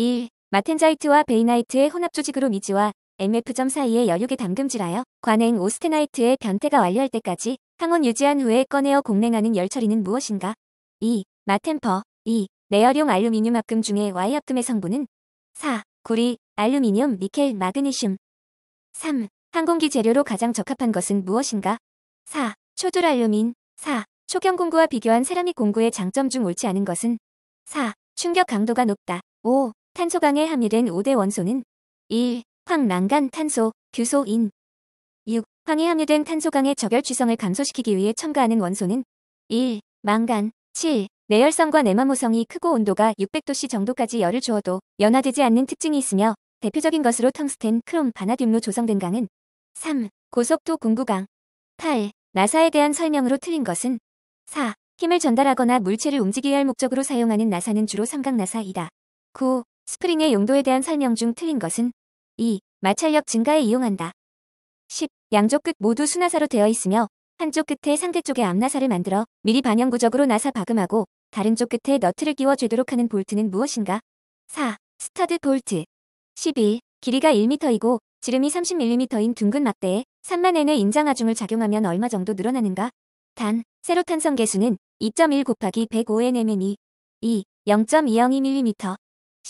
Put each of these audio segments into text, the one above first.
1. 마텐자이트와 베이나이트의 혼합조직으로 미지와 MF.점 사이의 여육에 담금질하여 관행 오스테나이트의 변태가 완료할 때까지 항원 유지한 후에 꺼내어 공랭하는 열처리는 무엇인가? 2. 마템퍼 2. 내열용 알루미늄 합금 중에 Y합금의 성분은 4. 구리, 알루미늄, 니켈, 마그네슘 3. 항공기 재료로 가장 적합한 것은 무엇인가? 4. 초두알루민 4. 초경 공구와 비교한 세라믹 공구의 장점 중 옳지 않은 것은 4. 충격 강도가 높다 5. 탄소강에 함유된 5대 원소는 1. 황난간 탄소, 규소인 6. 황에 함유된 탄소강의 적열취성을 감소시키기 위해 첨가하는 원소는 1. 망간 7. 내열성과 내마모성이 크고 온도가 600도씨 정도까지 열을 주어도 연화되지 않는 특징이 있으며 대표적인 것으로 텅스텐, 크롬, 바나듐로 조성된 강은 3. 고속도 공구강 8. 나사에 대한 설명으로 틀린 것은 4. 힘을 전달하거나 물체를 움직여야 할 목적으로 사용하는 나사는 주로 삼각나사이다. 9. 스프링의 용도에 대한 설명 중 틀린 것은 2. 마찰력 증가에 이용한다. 10. 양쪽 끝 모두 수나사로 되어 있으며 한쪽 끝에 상대 쪽의 앞나사를 만들어 미리 반영구적으로 나사 박음하고 다른 쪽 끝에 너트를 끼워 죄도록 하는 볼트는 무엇인가? 4. 스타드 볼트 11. 길이가 1m이고 지름이 30mm인 둥근 막대에 3만엔의 인장하중을 작용하면 얼마 정도 늘어나는가? 단, 세로탄성 개수는 2.1 곱하기 105nm이 2. 0.202mm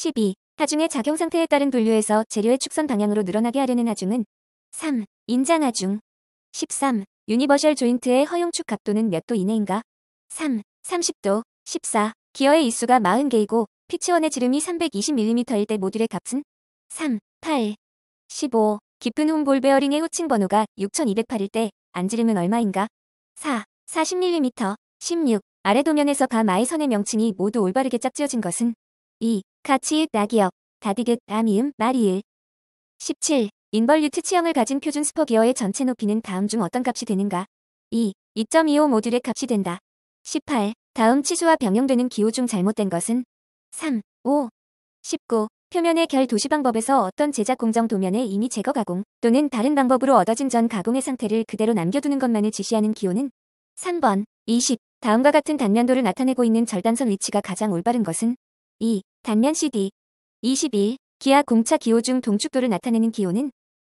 12. 하중의 작용 상태에 따른 분류에서 재료의 축선 방향으로 늘어나게 하려는 하중은 3. 인장 하중 13. 유니버셜 조인트의 허용축 각도는 몇 도 이내인가? 3. 30도 14. 기어의 이수가 40개이고 피치원의 지름이 320mm일 때 모듈의 값은 3, 8, 15. 깊은 홈 볼 베어링의 호칭 번호가 6208일 때 안지름은 얼마인가? 4, 40mm, 16. 아래 도면에서 가 마의 선의 명칭이 모두 올바르게 짝지어진 것은 2. 가치의 낙이역, 다디귿, 아미음, 마리일. 17. 인벌유트 치형을 가진 표준 스퍼 기어의 전체 높이는 다음 중 어떤 값이 되는가? 2. 2.25 모듈의 값이 된다. 18. 다음 치수와 병용되는 기호 중 잘못된 것은? 3. 5. 19. 표면의 결 도시 방법에서 어떤 제작 공정 도면에 이미 제거 가공 또는 다른 방법으로 얻어진 전 가공의 상태를 그대로 남겨두는 것만을 지시하는 기호는 3번 20 다음과 같은 단면도를 나타내고 있는 절단선 위치가 가장 올바른 것은 2 단면 CD 22. 기아 공차 기호 중 동축도를 나타내는 기호는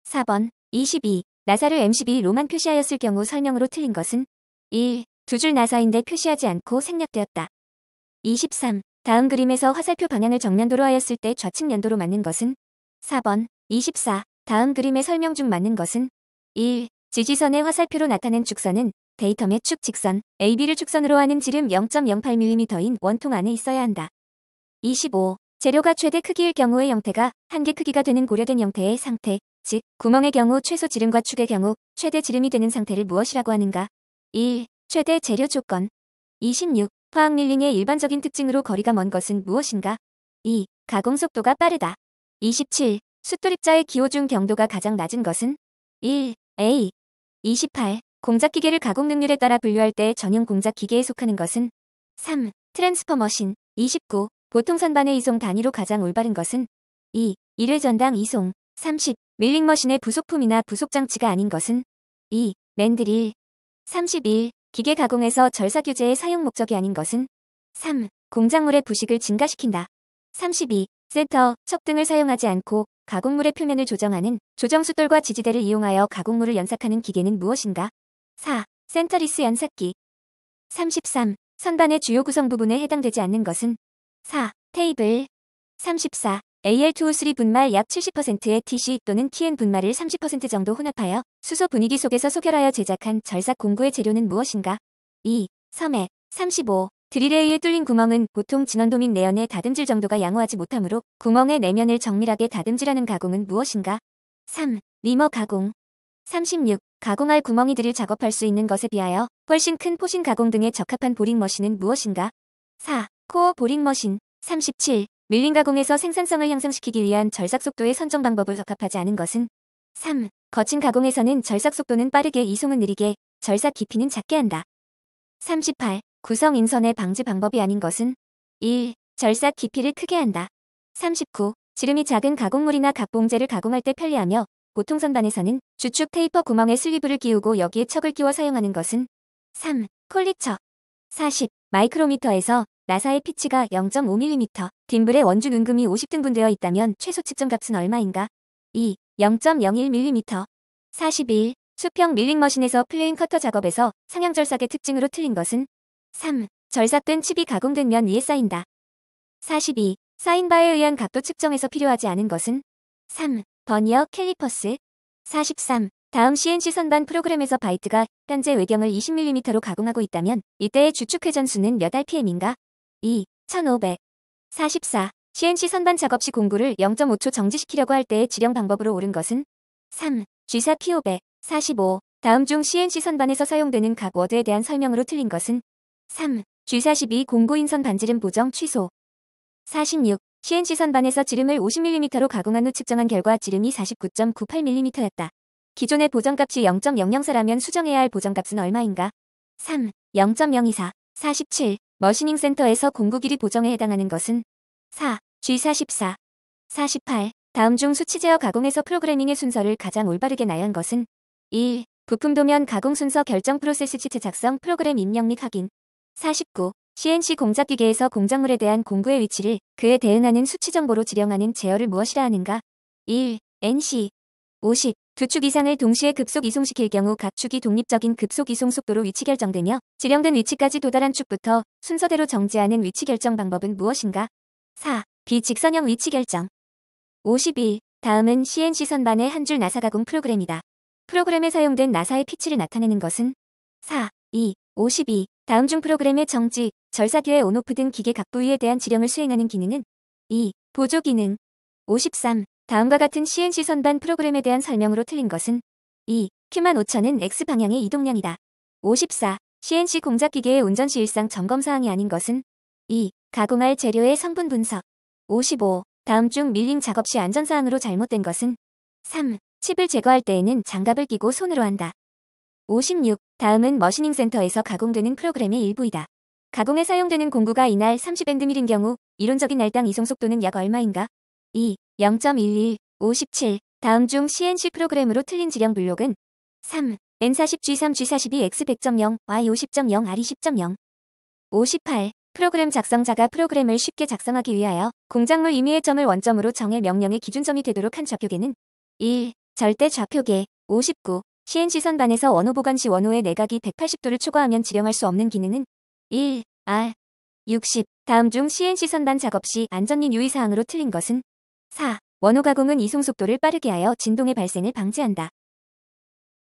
4번 22. 나사를 M12 로만 표시하였을 경우 설명으로 틀린 것은 1. 두 줄 나사인데 표시하지 않고 생략되었다. 23. 다음 그림에서 화살표 방향을 정면도로 하였을 때 좌측 연도로 맞는 것은 4번 24. 다음 그림의 설명 중 맞는 것은 1. 지지선의 화살표로 나타낸 축선은 데이터의 축 직선 AB를 축선으로 하는 지름 0.08mm인 원통 안에 있어야 한다. 25. 재료가 최대 크기일 경우의 형태가 한개 크기가 되는 고려된 형태의 상태, 즉 구멍의 경우 최소 지름과 축의 경우 최대 지름이 되는 상태를 무엇이라고 하는가? 1. 최대 재료 조건 26. 화학 밀링의 일반적인 특징으로 거리가 먼 것은 무엇인가? 2. 가공 속도가 빠르다. 27. 숫돌입자의 기호 중 경도가 가장 낮은 것은? 1. A. 28. 공작기계를 가공 능률에 따라 분류할 때 전용 공작기계에 속하는 것은? 3. 트랜스퍼 머신. 29. 보통 선반의 이송 단위로 가장 올바른 것은 2. 1회 전당 이송 30. 밀링머신의 부속품이나 부속장치가 아닌 것은 2. 맨드릴 31. 기계 가공에서 절사 규제의 사용 목적이 아닌 것은 3. 공작물의 부식을 증가시킨다. 32. 센터, 첩 등을 사용하지 않고 가공물의 표면을 조정하는 조정숫돌과 지지대를 이용하여 가공물을 연삭하는 기계는 무엇인가? 4. 센터리스 연삭기 33. 선반의 주요 구성 부분에 해당되지 않는 것은 4. 테이블 34. AL2O3 분말 약 70%의 TC 또는 TN 분말을 30% 정도 혼합하여 수소 분위기 속에서 소결하여 제작한 절삭 공구의 재료는 무엇인가? 2. 섬에 35. 드릴레이에 뚫린 구멍은 보통 진원도 및 내연의 다듬질 정도가 양호하지 못하므로 구멍의 내면을 정밀하게 다듬질하는 가공은 무엇인가? 3. 리머 가공 36. 가공할 구멍이 들을 작업할 수 있는 것에 비하여 훨씬 큰 포신 가공 등에 적합한 보링 머신은 무엇인가? 4. 코어 보링 머신 37. 밀린 가공에서 생산성을 향상시키기 위한 절삭 속도의 선정 방법을 적합하지 않은 것은 3. 거친 가공에서는 절삭 속도는 빠르게 이송은 느리게 절삭 깊이는 작게 한다. 38. 구성 인선의 방지 방법이 아닌 것은 1. 절삭 깊이를 크게 한다. 39. 지름이 작은 가공물이나 각봉제를 가공할 때 편리하며 보통 선반에서는 주축 테이퍼 구멍에 슬리브를 끼우고 여기에 척을 끼워 사용하는 것은 3. 콜리처 40. 마이크로미터에서 나사의 피치가 0.5mm, 딤블의 원주 은금이 50등분되어 있다면 최소 측정값은 얼마인가? 2. 0.01mm 41. 수평 밀링머신에서 플레인 커터 작업에서 상향절삭의 특징으로 틀린 것은? 3. 절삭된 칩이 가공된 면 위에 쌓인다. 42. 쌓인 바에 의한 각도 측정에서 필요하지 않은 것은? 3. 버니어 캘리퍼스 43. 다음 CNC 선반 프로그램에서 바이트가 현재 외경을 20mm로 가공하고 있다면 이때의 주축 회전수는 몇 RPM인가? 2. 1500. 44. CNC 선반 작업 시 공구를 0.5초 정지시키려고 할 때의 지령 방법으로 옳은 것은 3. G사 P500. 45. 다음 중 CNC 선반에서 사용되는 각 워드에 대한 설명으로 틀린 것은 3. G42 공구인선 반지름 보정 취소. 46. CNC 선반에서 지름을 50mm로 가공한 후 측정한 결과 지름이 49.98mm였다. 기존의 보정값이 0.004라면 수정해야 할 보정값은 얼마인가? 3. 0.024. 47. 머시닝 센터에서 공구길이 보정에 해당하는 것은 4, G44, 48 다음 중 수치 제어 가공에서 프로그래밍의 순서를 가장 올바르게 나열한 것은 1. 부품 도면 가공 순서 결정 프로세스 치트 작성 프로그램 입력 및 확인 49. CNC 공작 기계에서 공작물에 대한 공구의 위치를 그에 대응하는 수치 정보로 지령하는 제어를 무엇이라 하는가 1. NC 50. 두축 이상을 동시에 급속 이송시킬 경우 각 축이 독립적인 급속 이송 속도로 위치 결정되며 지령된 위치까지 도달한 축부터 순서대로 정지하는 위치 결정 방법은 무엇인가? 4. 비직선형 위치 결정 52. 다음은 CNC 선반의 한 줄 나사 가공 프로그램이다. 프로그램에 사용된 나사의 피치를 나타내는 것은 4, 2, 52. 다음 중 프로그램의 정지, 절사기의 온오프 등 기계 각 부위에 대한 지령을 수행하는 기능은 2. 보조 기능 53. 다음과 같은 CNC 선반 프로그램에 대한 설명으로 틀린 것은 2. 큐만 5천은 X 방향의 이동량이다. 54. CNC 공작기계의 운전 시일상 점검 사항이 아닌 것은 2. 가공할 재료의 성분 분석 55. 다음 중 밀링 작업 시 안전 사항으로 잘못된 것은 3. 칩을 제거할 때에는 장갑을 끼고 손으로 한다. 56. 다음은 머시닝 센터에서 가공되는 프로그램의 일부이다. 가공에 사용되는 공구가 이날 30엔드밀인 경우 이론적인 날당 이송 속도는 약 얼마인가? 2. 0.11, 57 다음 중 CNC 프로그램으로 틀린 지령 블록은 3, N40G3, G42, X100.0, Y50.0, R20.0 58. 프로그램 작성자가 프로그램을 쉽게 작성하기 위하여 공작물 임의의 점을 원점으로 정해 명령의 기준점이 되도록 한 좌표계는 1. 절대 좌표계 59. CNC 선반에서 원호 보관 시 원호의 내각이 180도를 초과하면 지령할 수 없는 기능은 1. R 60. 다음 중 CNC 선반 작업 시 안전인 유의사항으로 틀린 것은 4. 원호 가공은 이송 속도를 빠르게 하여 진동의 발생을 방지한다.